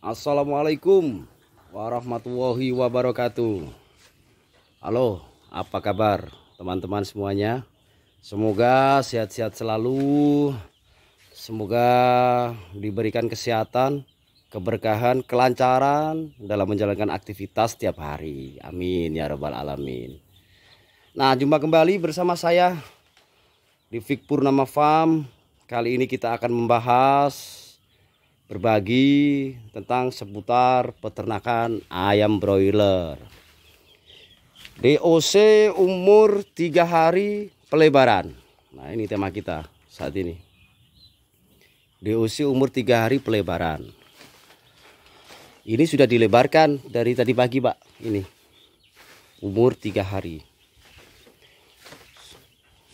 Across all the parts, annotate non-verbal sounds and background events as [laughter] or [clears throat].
Assalamualaikum warahmatullahi wabarakatuh. Halo, apa kabar teman-teman semuanya? Semoga sehat-sehat selalu. Semoga diberikan kesehatan, keberkahan, kelancaran dalam menjalankan aktivitas setiap hari. Amin ya rabbal alamin. Nah, jumpa kembali bersama saya di Fikpurnama Nama Farm. Kali ini kita akan membahas berbagi tentang seputar peternakan ayam broiler. DOC umur tiga hari pelebaran. Nah ini tema kita saat ini. DOC umur tiga hari pelebaran. Ini sudah dilebarkan dari tadi pagi Pak. Ini umur tiga hari.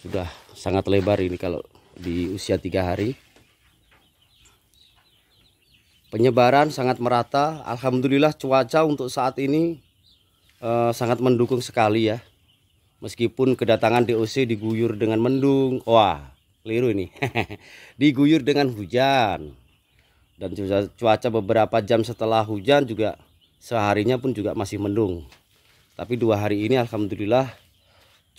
Sudah sangat lebar ini kalau di usia tiga hari Penyebaran sangat merata. Alhamdulillah cuaca untuk saat ini eh, sangat mendukung sekali ya. Meskipun kedatangan DOC diguyur dengan mendung. Wah, keliru ini. [laughs] diguyur dengan hujan. Dan cuaca beberapa jam setelah hujan juga seharinya pun juga masih mendung. Tapi dua hari ini alhamdulillah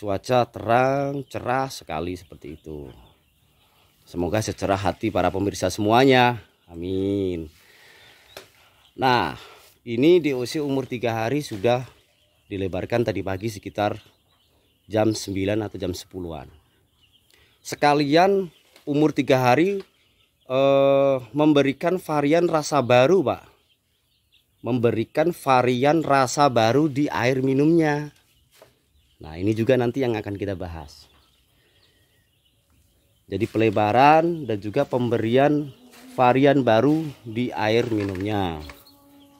cuaca terang cerah sekali seperti itu. Semoga secerah hati para pemirsa semuanya. Amin. Nah, ini DOC umur tiga hari sudah dilebarkan tadi pagi sekitar jam 9 atau jam 10-an. Sekalian umur tiga hari eh, memberikan varian rasa baru, Pak. Memberikan varian rasa baru di air minumnya. Nah, ini juga nanti yang akan kita bahas. Jadi pelebaran dan juga pemberian varian baru di air minumnya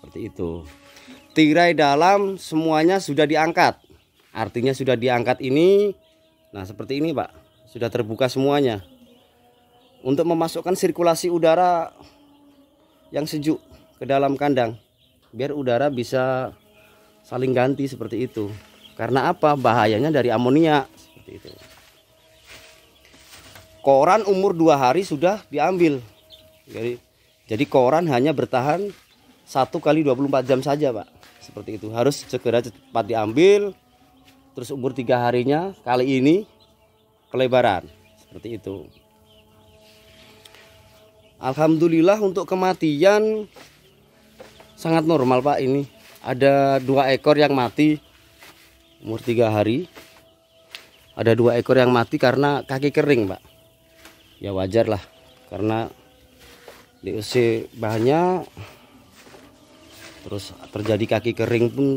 seperti itu tirai dalam semuanya sudah diangkat artinya sudah diangkat ini nah seperti ini Pak sudah terbuka semuanya untuk memasukkan sirkulasi udara yang sejuk ke dalam kandang biar udara bisa saling ganti seperti itu karena apa bahayanya dari amonia seperti itu koran umur dua hari sudah diambil jadi jadi koran hanya bertahan satu kali 24 jam saja pak seperti itu harus segera cepat diambil terus umur tiga harinya kali ini pelebaran seperti itu Alhamdulillah untuk kematian sangat normal pak ini ada dua ekor yang mati umur tiga hari ada dua ekor yang mati karena kaki kering pak ya wajar lah karena diusi banyak terus terjadi kaki kering pun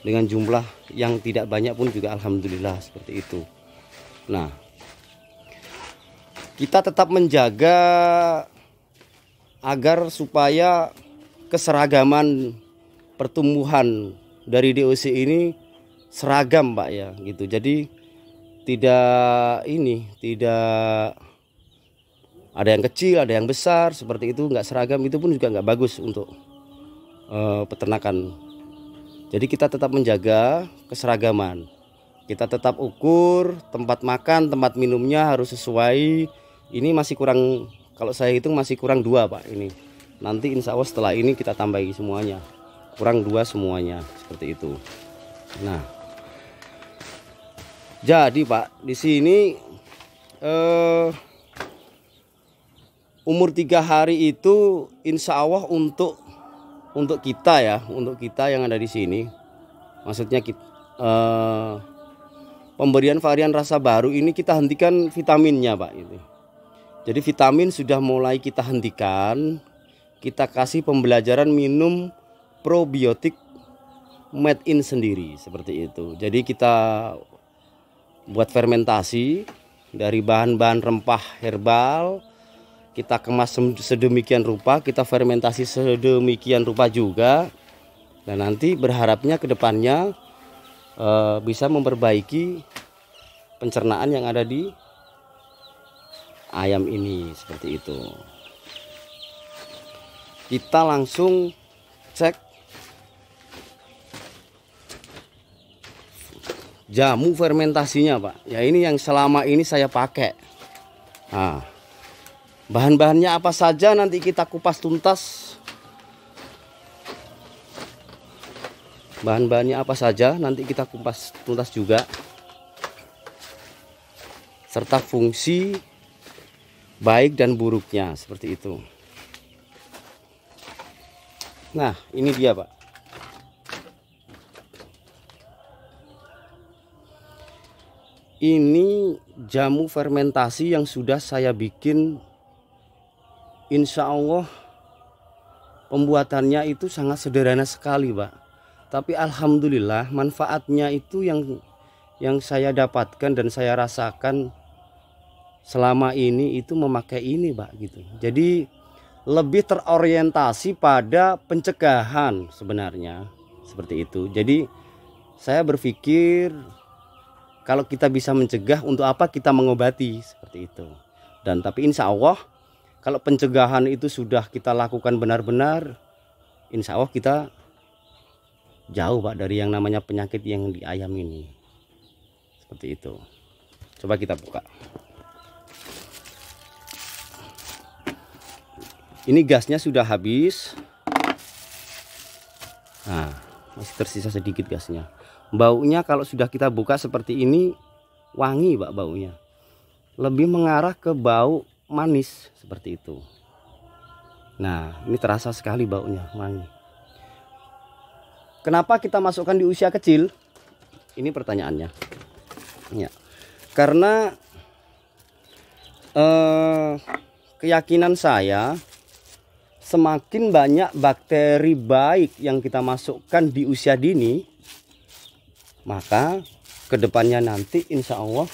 dengan jumlah yang tidak banyak pun juga alhamdulillah seperti itu nah kita tetap menjaga agar supaya keseragaman pertumbuhan dari DOC ini seragam Pak ya gitu jadi tidak ini tidak ada yang kecil ada yang besar seperti itu nggak seragam itu pun juga nggak bagus untuk Eh, peternakan. Jadi kita tetap menjaga keseragaman. Kita tetap ukur tempat makan, tempat minumnya harus sesuai. Ini masih kurang kalau saya hitung masih kurang dua pak ini. Nanti insya Allah setelah ini kita tambahi semuanya. Kurang dua semuanya seperti itu. Nah, jadi pak di sini eh, umur tiga hari itu insya Allah untuk untuk kita ya, untuk kita yang ada di sini, maksudnya kita, uh, eh, pemberian varian rasa baru ini kita hentikan vitaminnya, Pak. Ini. Gitu. Jadi vitamin sudah mulai kita hentikan, kita kasih pembelajaran minum probiotik made in sendiri seperti itu. Jadi kita buat fermentasi dari bahan-bahan rempah herbal kita kemas sedemikian rupa, kita fermentasi sedemikian rupa juga. Dan nanti berharapnya kedepannya e, eh, bisa memperbaiki pencernaan yang ada di ayam ini seperti itu. Kita langsung cek jamu fermentasinya, Pak. Ya ini yang selama ini saya pakai. Nah, Bahan-bahannya apa saja nanti kita kupas tuntas. Bahan-bahannya apa saja nanti kita kupas tuntas juga. Serta fungsi baik dan buruknya seperti itu. Nah, ini dia, Pak. Ini jamu fermentasi yang sudah saya bikin insya Allah pembuatannya itu sangat sederhana sekali Pak tapi Alhamdulillah manfaatnya itu yang yang saya dapatkan dan saya rasakan selama ini itu memakai ini Pak gitu jadi lebih terorientasi pada pencegahan sebenarnya seperti itu jadi saya berpikir kalau kita bisa mencegah untuk apa kita mengobati seperti itu dan tapi insya Allah kalau pencegahan itu sudah kita lakukan benar-benar, insya Allah kita jauh Pak dari yang namanya penyakit yang di ayam ini. Seperti itu. Coba kita buka. Ini gasnya sudah habis. Nah, masih tersisa sedikit gasnya. Baunya kalau sudah kita buka seperti ini wangi Pak baunya. Lebih mengarah ke bau manis seperti itu nah ini terasa sekali baunya wangi kenapa kita masukkan di usia kecil ini pertanyaannya ya karena eh, keyakinan saya semakin banyak bakteri baik yang kita masukkan di usia dini, maka kedepannya nanti insya Allah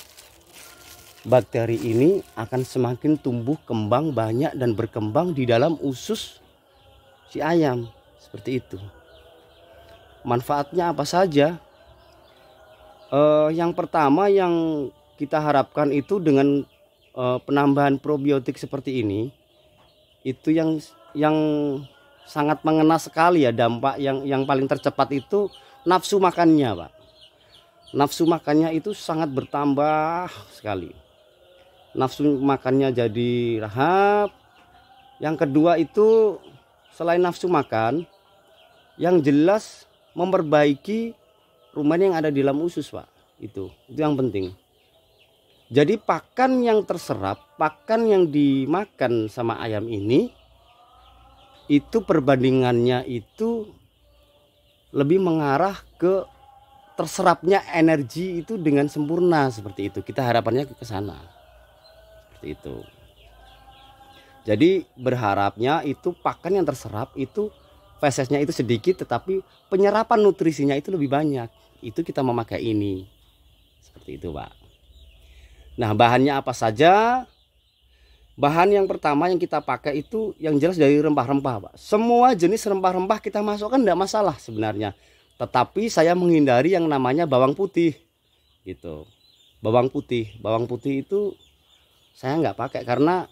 bakteri ini akan semakin tumbuh kembang banyak dan berkembang di dalam usus si ayam seperti itu manfaatnya apa saja eh, yang pertama yang kita harapkan itu dengan eh, penambahan probiotik seperti ini itu yang yang sangat mengena sekali ya dampak yang yang paling tercepat itu nafsu makannya pak nafsu makannya itu sangat bertambah sekali nafsu makannya jadi rahap. yang kedua itu selain nafsu makan yang jelas memperbaiki rumah yang ada di dalam usus pak itu itu yang penting jadi pakan yang terserap, pakan yang dimakan sama ayam ini itu perbandingannya itu lebih mengarah ke terserapnya energi itu dengan sempurna seperti itu. Kita harapannya ke sana seperti itu. Jadi berharapnya itu pakan yang terserap itu fesesnya itu sedikit tetapi penyerapan nutrisinya itu lebih banyak. Itu kita memakai ini. Seperti itu, Pak. Nah, bahannya apa saja? Bahan yang pertama yang kita pakai itu yang jelas dari rempah-rempah, Pak. Semua jenis rempah-rempah kita masukkan tidak masalah sebenarnya. Tetapi saya menghindari yang namanya bawang putih. Gitu. Bawang putih, bawang putih itu saya nggak pakai karena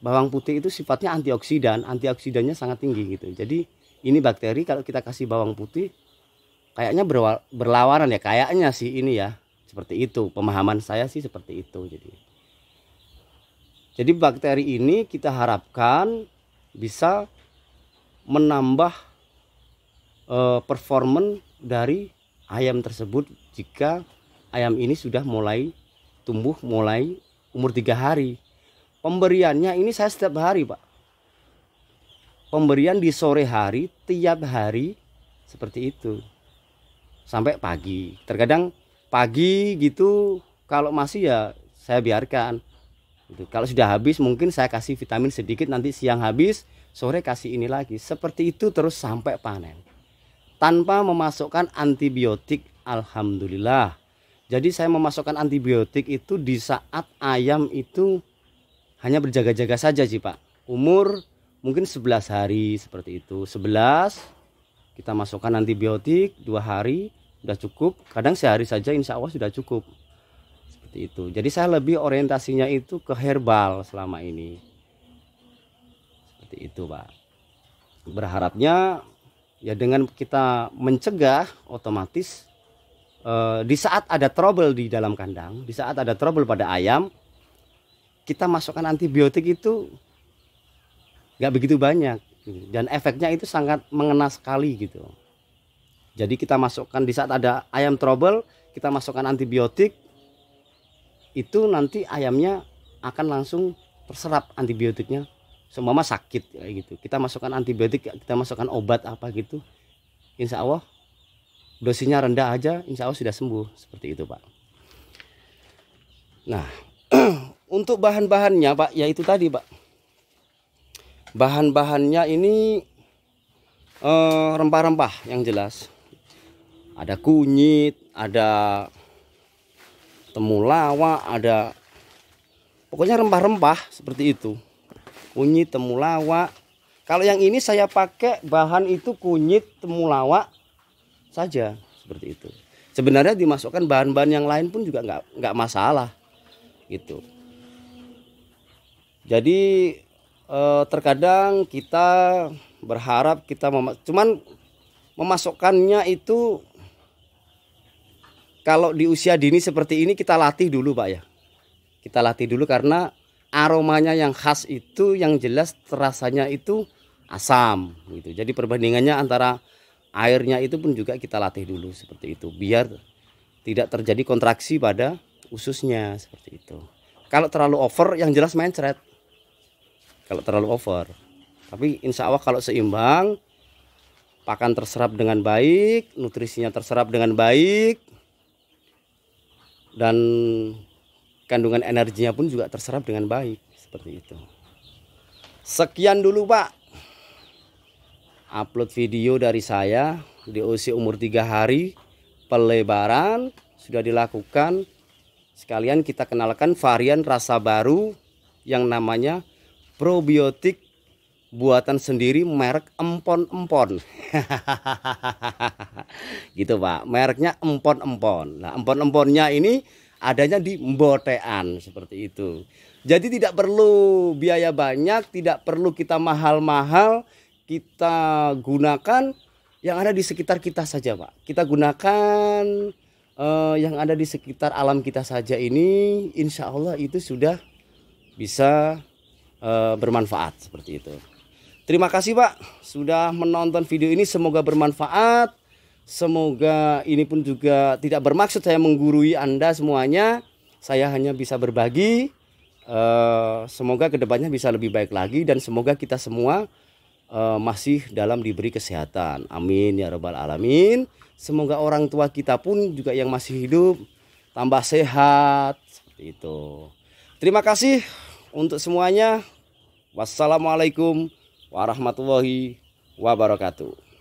bawang putih itu sifatnya antioksidan antioksidannya sangat tinggi gitu jadi ini bakteri kalau kita kasih bawang putih kayaknya berlawanan ya kayaknya sih ini ya seperti itu pemahaman saya sih seperti itu jadi jadi bakteri ini kita harapkan bisa menambah uh, performan dari ayam tersebut jika ayam ini sudah mulai tumbuh mulai umur tiga hari pemberiannya ini saya setiap hari pak pemberian di sore hari tiap hari seperti itu sampai pagi terkadang pagi gitu kalau masih ya saya biarkan gitu. kalau sudah habis mungkin saya kasih vitamin sedikit nanti siang habis sore kasih ini lagi seperti itu terus sampai panen tanpa memasukkan antibiotik alhamdulillah jadi saya memasukkan antibiotik itu di saat ayam itu hanya berjaga-jaga saja sih Pak. Umur mungkin 11 hari seperti itu. 11 kita masukkan antibiotik dua hari sudah cukup. Kadang sehari saja insya Allah sudah cukup. Seperti itu. Jadi saya lebih orientasinya itu ke herbal selama ini. Seperti itu Pak. Berharapnya ya dengan kita mencegah otomatis uh, di saat ada trouble di dalam kandang, di saat ada trouble pada ayam, kita masukkan antibiotik itu nggak begitu banyak dan efeknya itu sangat mengena sekali gitu. Jadi kita masukkan di saat ada ayam trouble, kita masukkan antibiotik itu nanti ayamnya akan langsung terserap antibiotiknya. Semua sakit kayak gitu. Kita masukkan antibiotik, kita masukkan obat apa gitu. Insya Allah dosisnya rendah aja insya Allah sudah sembuh seperti itu Pak nah [clears throat] untuk bahan-bahannya Pak yaitu tadi Pak bahan-bahannya ini eh, rempah-rempah rempah -rempah yang jelas ada kunyit ada temulawak ada pokoknya rempah-rempah seperti itu kunyit temulawak kalau yang ini saya pakai bahan itu kunyit temulawak saja seperti itu sebenarnya dimasukkan bahan-bahan yang lain pun juga nggak nggak masalah gitu jadi eh, terkadang kita berharap kita mema cuman memasukkannya itu kalau di usia dini seperti ini kita latih dulu pak ya kita latih dulu karena aromanya yang khas itu yang jelas terasanya itu asam gitu jadi perbandingannya antara airnya itu pun juga kita latih dulu seperti itu biar tidak terjadi kontraksi pada ususnya seperti itu kalau terlalu over yang jelas main mencret kalau terlalu over tapi insya Allah kalau seimbang pakan terserap dengan baik nutrisinya terserap dengan baik dan kandungan energinya pun juga terserap dengan baik seperti itu sekian dulu pak upload video dari saya di usia umur tiga hari pelebaran sudah dilakukan sekalian kita kenalkan varian rasa baru yang namanya probiotik buatan sendiri merek empon-empon [laughs] gitu Pak mereknya empon-empon nah empon-emponnya ini adanya di botean seperti itu jadi tidak perlu biaya banyak tidak perlu kita mahal-mahal kita gunakan yang ada di sekitar kita saja, Pak. Kita gunakan uh, yang ada di sekitar alam kita saja ini, insya Allah itu sudah bisa uh, bermanfaat seperti itu. Terima kasih Pak sudah menonton video ini semoga bermanfaat. Semoga ini pun juga tidak bermaksud saya menggurui Anda semuanya. Saya hanya bisa berbagi. Eh, semoga kedepannya bisa lebih baik lagi dan semoga kita semua uh, masih dalam diberi kesehatan. Amin ya rabbal alamin. Semoga orang tua kita pun juga yang masih hidup tambah sehat itu. Terima kasih untuk semuanya. Wassalamualaikum warahmatullahi wabarakatuh.